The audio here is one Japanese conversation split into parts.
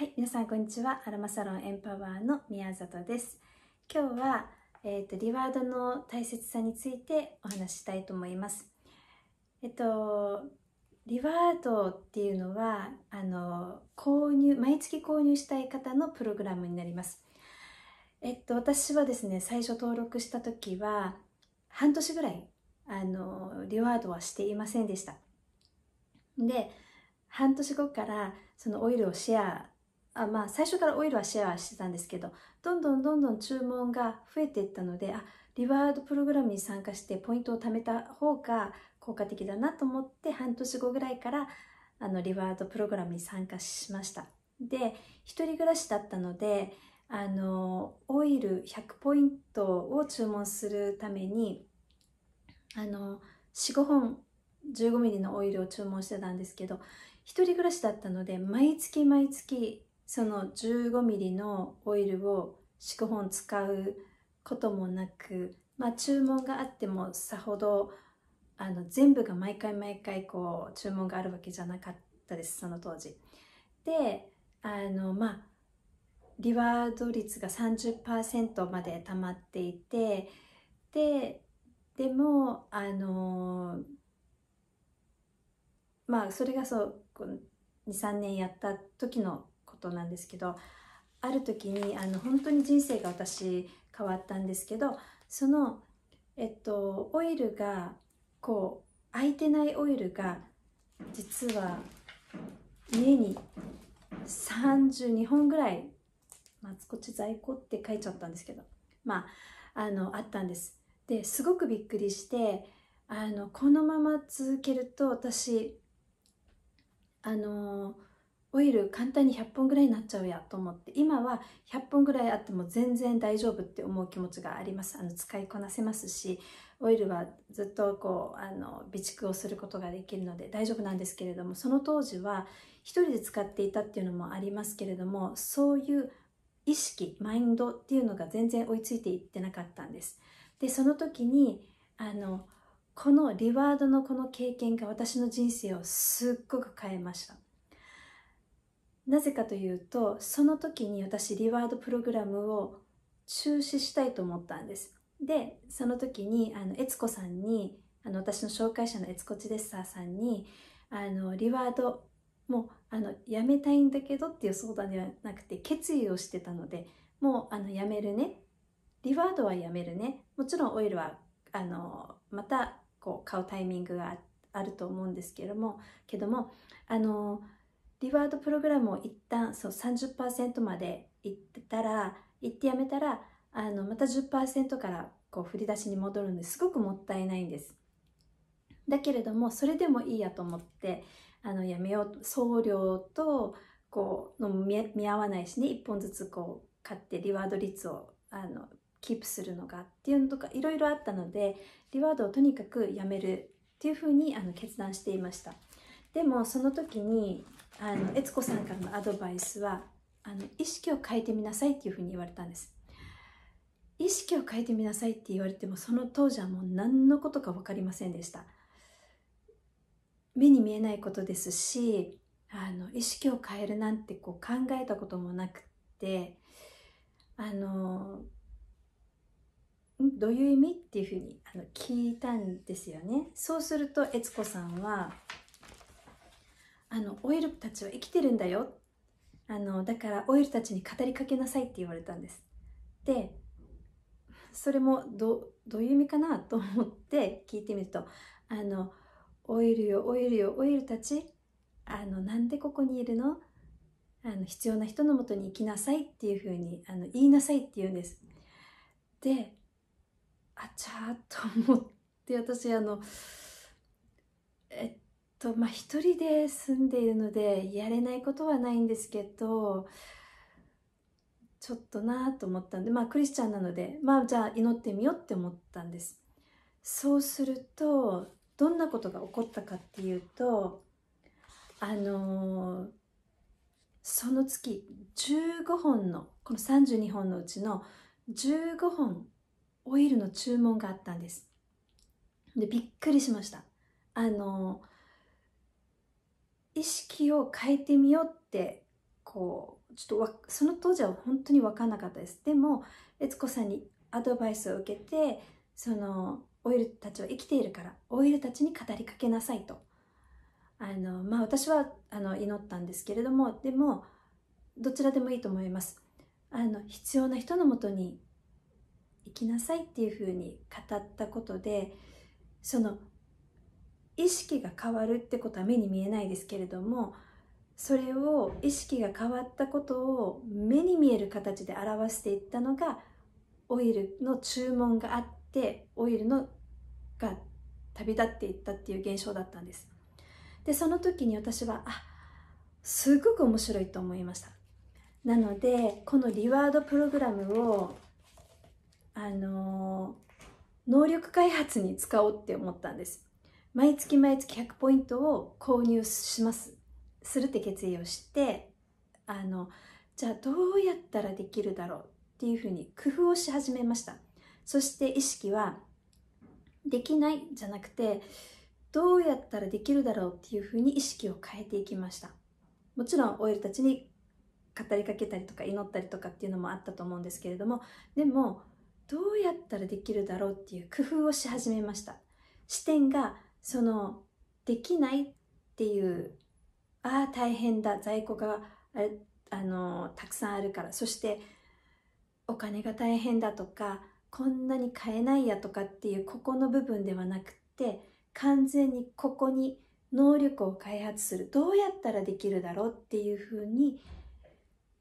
はい、皆さんこんにちは。アロマサロンエンパワーの宮里です。今日は、えっ、ー、と、リワードの大切さについてお話ししたいと思います。えっと、リワードっていうのは、あの、購入、毎月購入したい方のプログラムになります。えっと、私はですね、最初登録した時は、半年ぐらい、あの、リワードはしていませんでした。で、半年後からそのオイルをシェアあまあ、最初からオイルはシェアしてたんですけどどんどんどんどん注文が増えていったのであリワードプログラムに参加してポイントを貯めた方が効果的だなと思って半年後ぐらいからあのリワードプログラムに参加しましたで1人暮らしだったのであのオイル100ポイントを注文するためにあの45本 15mm のオイルを注文してたんですけど1人暮らしだったので毎月毎月その 15mm のオイルを四5本使うこともなく、まあ、注文があってもさほどあの全部が毎回毎回こう注文があるわけじゃなかったですその当時。であのまあリワード率が30%まで溜まっていてででもあのまあそれがそう23年やった時のことなんですけどある時にあの本当に人生が私変わったんですけどその、えっと、オイルがこう空いてないオイルが実は家に32本ぐらい、あちこち在庫って書いちゃったんですけどまああのあったんです。ですごくびっくりしてあのこのまま続けると私あのーオイル簡単に100本ぐらいになっちゃうやと思って今は100本ぐらいあっても全然大丈夫って思う気持ちがありますあの使いこなせますしオイルはずっとこうあの備蓄をすることができるので大丈夫なんですけれどもその当時は1人で使っていたっていうのもありますけれどもそういう意識マインドっていうのが全然追いついていってなかったんですでその時にあのこのリワードのこの経験が私の人生をすっごく変えましたなぜかというとその時に私リワードプログラムを中止したいと思ったんですでその時にあの悦子さんにあの私の紹介者の悦子チデッサーさんにあのリワードもうあのやめたいんだけどっていう相談ではなくて決意をしてたのでもうあのやめるねリワードはやめるねもちろんオイルはあのまたこう買うタイミングがあると思うんですけどもけどもあのリワードプログラムを一旦そう30%までいったら行ってやめたらあのまた10%からこう振り出しに戻るんですごくもったいないんですだけれどもそれでもいいやと思ってあのやめよう送料とこうの見合わないしね1本ずつこう買ってリワード率をあのキープするのがっていうのとかいろいろあったのでリワードをとにかくやめるっていうふうにあの決断していました。でもその時にあの悦子さんからのアドバイスはあの意識を変えてみなさいっていうふうに言われたんです意識を変えてみなさいって言われてもその当時はもう何のことか分かりませんでした目に見えないことですしあの意識を変えるなんてこう考えたこともなくてあのどういう意味っていうふうにあの聞いたんですよねそうすると悦子さんはあのオイルたちは生きてるんだよあのだからオイルたちに語りかけなさいって言われたんですでそれもどどういう意味かな と思って聞いてみるとあのオイルよオイルよオイルたちあのなんでここにいるのあの必要な人のもとに行きなさいっていうふうにあの言いなさいって言うんです。であちゃーと思って私あのとまあ一人で住んでいるのでやれないことはないんですけどちょっとなと思ったんでまあクリスチャンなのでまあじゃあ祈ってみようって思ったんですそうするとどんなことが起こったかっていうとあのー、その月15本のこの32本のうちの15本オイルの注文があったんですでびっくりしましたあのー意識を変えてみようってこうちょっとその当時は本当に分かんなかったですでも悦子さんにアドバイスを受けてそのオイルたちは生きているからオイルたちに語りかけなさいとあのまあ私はあの祈ったんですけれどもでもどちらでもいいと思いますあの必要な人のもとに行きなさいっていうふうに語ったことでその意識が変わるってことは目に見えないですけれどもそれを意識が変わったことを目に見える形で表していったのがオイルの注文があってオイルのが旅立っていったっていう現象だったんですでその時に私はあすごく面白いと思いましたなのでこのリワードプログラムをあの能力開発に使おうって思ったんです毎月毎月100ポイントを購入しますするって決意をしてあのじゃあどうやったらできるだろうっていうふうに工夫をし始めましたそして意識はできないじゃなくてどうやったらできるだろうっていうふうに意識を変えていきましたもちろん OL たちに語りかけたりとか祈ったりとかっていうのもあったと思うんですけれどもでもどうやったらできるだろうっていう工夫をし始めました視点がそのできないっていうああ大変だ在庫があのたくさんあるからそしてお金が大変だとかこんなに買えないやとかっていうここの部分ではなくって完全にここに能力を開発するどうやったらできるだろうっていうふうに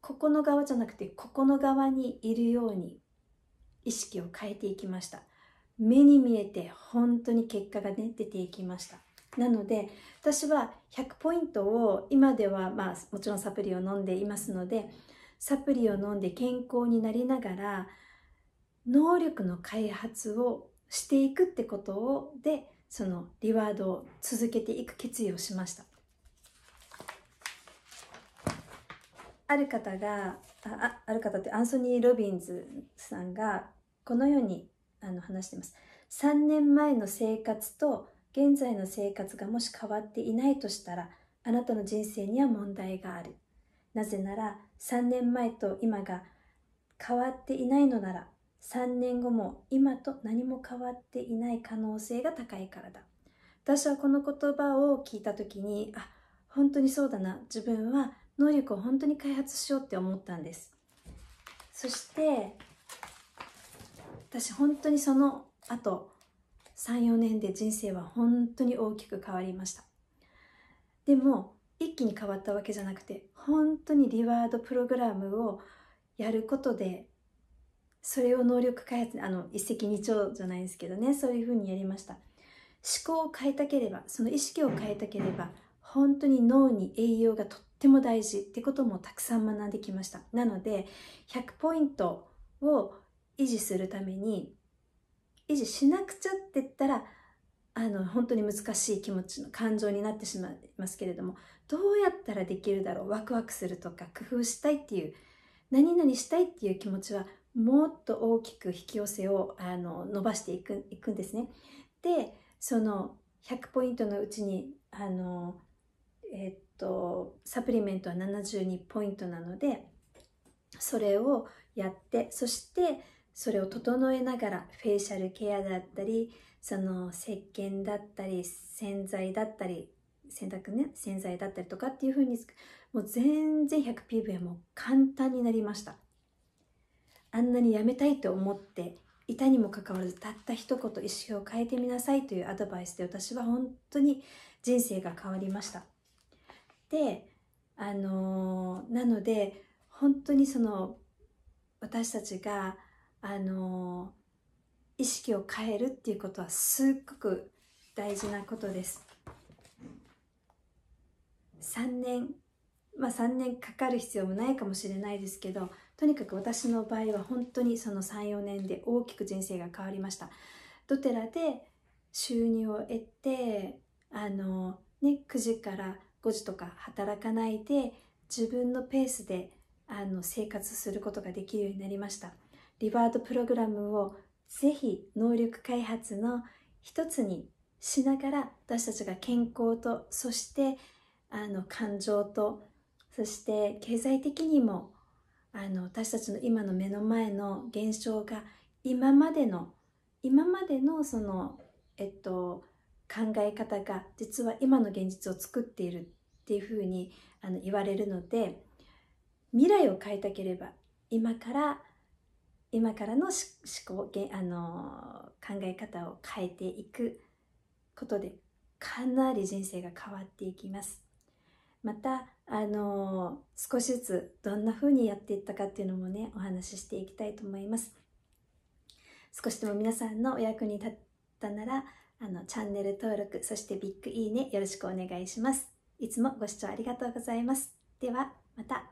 ここの側じゃなくてここの側にいるように意識を変えていきました。目に見えて本当に結果がね出ていきましたなので私は100ポイントを今では、まあ、もちろんサプリを飲んでいますのでサプリを飲んで健康になりながら能力の開発をしていくってことをでそのリワードを続けていく決意をしましたある方があある方ってアンソニー・ロビンズさんがこのようにあの話してます3年前の生活と現在の生活がもし変わっていないとしたらあなたの人生には問題があるなぜなら3年前と今が変わっていないのなら3年後も今と何も変わっていない可能性が高いからだ私はこの言葉を聞いた時にあ本当にそうだな自分は能力を本当に開発しようって思ったんですそして私本当にその後34年で人生は本当に大きく変わりましたでも一気に変わったわけじゃなくて本当にリワードプログラムをやることでそれを能力開発あの一石二鳥じゃないですけどねそういうふうにやりました思考を変えたければその意識を変えたければ本当に脳に栄養がとっても大事ってこともたくさん学んできましたなので100ポイントを維持するために維持しなくちゃって言ったらあの本当に難しい気持ちの感情になってしまいますけれどもどうやったらできるだろうワクワクするとか工夫したいっていう何々したいっていう気持ちはもっと大きく引き寄せをあの伸ばしていくいくんですね。でその100ポイントのうちにあの、えっと、サプリメントは72ポイントなのでそれをやってそしてそれを整えながらフェイシャルケアだったりその石鹸だったり洗剤だったり洗濯ね洗剤だったりとかっていう風にもう全然 100PV も簡単になりましたあんなにやめたいと思っていたにもかかわらずたった一言意識を変えてみなさいというアドバイスで私は本当に人生が変わりましたであのー、なので本当にその私たちがあの意識を変えるっていうことはすっごく大事なことです3年まあ3年かかる必要もないかもしれないですけどとにかく私の場合は本当にその34年で大きく人生が変わりましたドテラで収入を得てあのね9時から5時とか働かないで自分のペースであの生活することができるようになりましたリバートプログラムをぜひ能力開発の一つにしながら私たちが健康とそしてあの感情とそして経済的にもあの私たちの今の目の前の現象が今までの今までのそのえっと考え方が実は今の現実を作っているっていうふうにあの言われるので未来を変えたければ今から今からの思考あの考え方を変えていくことでかなり人生が変わっていきます。またあの少しずつどんな風にやっていったかっていうのもねお話ししていきたいと思います。少しでも皆さんのお役に立ったならあのチャンネル登録そしてビッグいいねよろしくお願いします。いつもご視聴ありがとうございます。ではまた。